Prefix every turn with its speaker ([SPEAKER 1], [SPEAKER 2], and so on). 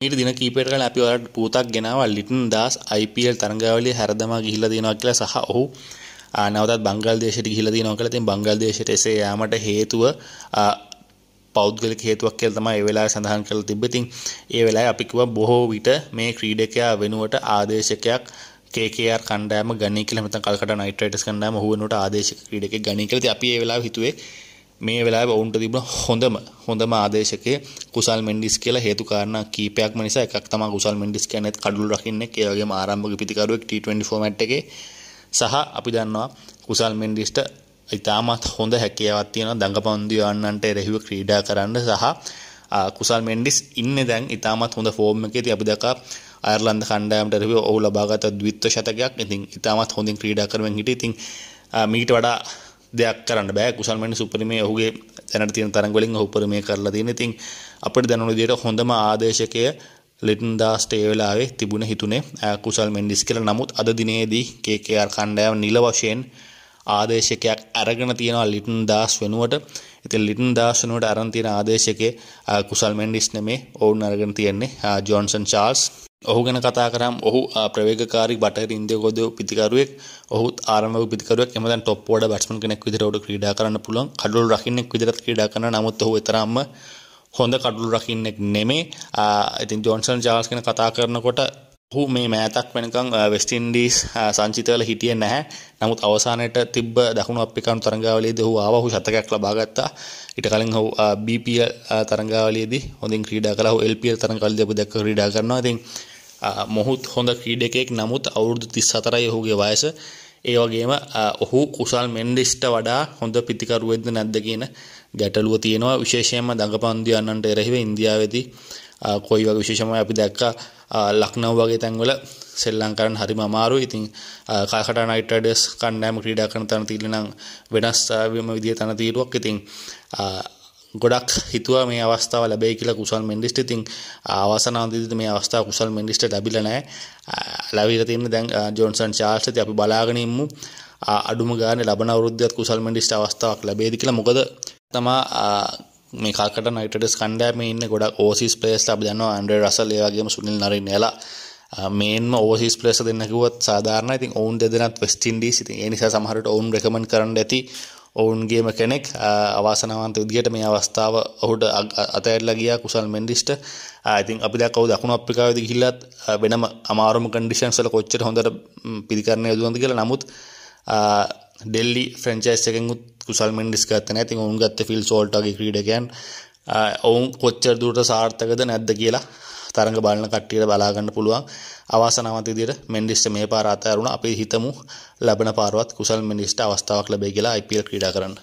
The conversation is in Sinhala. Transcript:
[SPEAKER 1] ඊට දින කීපයකට කලින් අපි ඔයාලට පුවතක් ගෙනාවා ලිටන් දාස් IPL තරඟාවලිය හැරදමා ගිහිල්ලා තියෙනවා කියලා සහ ඔහු නැවතත් බංගල්දේශයට ගිහිල්ලා තියෙනවා කියලා. ඉතින් බංගල්දේශයට එසේ යාමට හේතුව පෞද්ගලික හේතුවක් කියලා තමයි ඒ වෙලාවේ සඳහන් කරලා තිබ්බේ. ඉතින් ඒ වෙලාවේ අපි කිව්වා බොහෝ විට මේ ක්‍රීඩකයා වෙනුවට ආදේශකයක් KKR කණ්ඩායම ගණී කියලා නැත්නම් කල්කටා නයිට් රයිඩර්ස් කණ්ඩායම ඔහු වෙනුවට ආදේශක ක්‍රීඩකෙක් ගණී කියලා. ඉතින් අපි ඒ වෙලාවේ හිතුවේ මේ වෙලාවේ ඔවුන්ට තිබුණ හොඳම හොඳම ආදේශකයේ කුසල් මෙන්ඩිස් කියලා හේතු කාරණා කීපයක්ම නිසා එකක් තමයි කුසල් මෙන්ඩිස් කියන්නේ කඩුළු රකින්නේ ඒ වගේම ආරම්භක පිටිකරුවෙක් T20 ෆෝමැට් එකේ සහ අපි දන්නවා කුසල් මෙන්ඩිස්ට ඉතාමත් හොඳ හැකියාවක් තියෙනවා දඟපන්දු යන්නන්ට එරෙහිව ක්‍රීඩා කරන්න සහ කුසල් මෙන්ඩිස් ඉන්නේ දැන් ඉතාමත් හොඳ ෆෝම් එකේ ඉතින් අපි දැක්කා අයර්ලන්ත කණ්ඩායමට එරෙහිව ඔහු ලබාගත ද්විත්ව ශතකයක් ඉතින් ඉතාමත් හොඳින් ක්‍රීඩා කරමින් හිටියේ ඉතින් මීට වඩා දෙයක් කරන්න බෑ කුසල් මෙන්න සුපරිමේ ඔහුගේ දැනට තියෙන තරඟ වලින් ඔහු උපරිමේ කරලා තියෙන. ඉතින් අපිට දැනුණු විදිහට හොඳම ආදේශකය ලිටන් දාස්ට ඒ වෙලාවේ තිබුණ හිතුනේ කුසල් මෙන්ඩිස් කියලා. නමුත් අද දිනේදී KKR කණ්ඩායම නිල වශයෙන් ආදේශකයක් අරගෙන තියෙනවා ලිටන් දාස් වෙනුවට. ඉතින් ලිටන් දාස් වෙනුවට අරන් තියෙන ආදේශකේ කුසල් මෙන්ඩිස් නෙමේ ඔවුන් අරගෙන තියෙන්නේ ජොන්සන් චාල්ස් ඔහු ගැන කතා කරම් ඔහු ප්‍රවේගකාරි බට ඉන්දයකොද පිතිකරුවෙක් ඔහු ආරම පිකරුවක් එම ටොප් ෝඩ බස්ම කෙනෙක් විදිරට ක්‍රඩා කරන්න පුළන් කඩුල් රකින්නෙක් විදිරත් ක්‍රඩා කරන නමුත් හෝ තරම්ම හොඳ කඩුල් රකින්නෙක් නෙමේ ඉතින් ජෝන්සන් ජාස් කෙන කතා කරනකොට හු මේ මෑතක් වෙනකං වෙස්ටින්ඩීස් සංචිතවල හිටිය නැහැ නමුත් අවසානයට තිබ දකුණු අපිකානු තරංගාවලේද හු ආවහු ශතකයක් ලබාගත්තා ඉට කලින් හු BPL තරංගාවලේදී හොඳින් ක්‍රීඩා කලහ එල්පියල් තරංගාවලදී අපි දැක්ක ක්‍රීඩා කරනවා ඉතින් මොහුත් හොඳ ක්‍රීඩකයෙක් නමුත් අවුරුදු 34යි ඔහුගේ වයස ඒ වගේම ඔහු කුසල් මෙන්ඩිස්ට වඩා හොඳ පිතිකරුවෙක්ද නැද්ද කියන ගැටලුව තියෙනවා විශේෂයෙන්ම දඟපන්දු යන්නන්ට එරෙහිව ඉන්දියාවේදී කොයි වගේ විශේෂම අපි දැක්කා ලක්නව වගේ තැන්වල සෙල්ලම් කරන්න හරිම අමාරුයි. ඉතින් කල්කටා නයිට් රයිඩර්ස් කණ්ඩායම ක්‍රීඩා කරන තන තීරණ නම් වෙනස් වෙන විදිය තන තීරුවක්. ඉතින් ගොඩක් හිතුවා මේ අවස්ථාව ලැබෙයි කියලා කුසල් මෙන්ඩිස්ට. ඉතින් අවසන අන්තිමේදී මේ අවස්ථාව කුසල් මෙන්ඩිස්ට ලැබිලා නැහැ. ලැබිලා තියෙන්නේ දැන් ජොන්සන් චාල්ස් ඉතින් අපි බලාගෙන ඉමු. අඩුම ගානේ ලබන අවුරුද්දේත් කුසල් මෙන්ඩිස්ට අවස්ථාවක් ලැබෙයිද කියලා. මොකද තමා මේකට නයිටඩස් කණ්ඩෑම ඉන්න ගොඩක් ඕසිස් පලේස් ලබ දන්න අන්ඩේ රසල් ඒවාගේම සුනිල් නරි නලා මේන්ම ඕසිස් පලේස දෙන්නකුවත් සාධාරණ ඉතින් ඔවුන් දෙදෙනත් වෙස්ටින්ඩී සිති එනිසා සමහරට ඔවුන් රෙකමන් කරන්න ඇති ඔවුන්ගේම කෙනෙක් අවාසනාවන්ත විදිහට මේ අවස්ථාව ඔහුට අතඇල්ලා ගිය කුසල් මෙන්ඩිස්ට ඉතින් අපි දක්ව දකුණු අප්‍රිකාවද හිල්ලත් වෙනම අමාරුම කන්ඩිෂන්සල කොච්චට හොඳට පිරිකරණය දුවන්ද කියලා නමුත් ඩෙල්ලි ෆ්‍රංචයිස්සකෙන්ුත් කුසල් මෙන්ඩිස් ගත්තන ඇති ඔවුන් ගත්ත ෆිල් සෝල්ටගේ ක්‍රීඩකයන් ඔවුන් කොච්චර දුරට සාර්ථකද නැද්ද කියලා තරඟ බලන කට්ටියට බලාගන්න පුළුවන් අවසනාවත විදිහට මෙන්ඩිස්ට මේ පාර අතහැරුණා අපි හිතමු ලැබෙන පාරවත් කුසල් මෙන්ඩිස්ට අවස්ථාවක් ලැබෙයි කියලා IPL ක්‍රීඩා කරන්න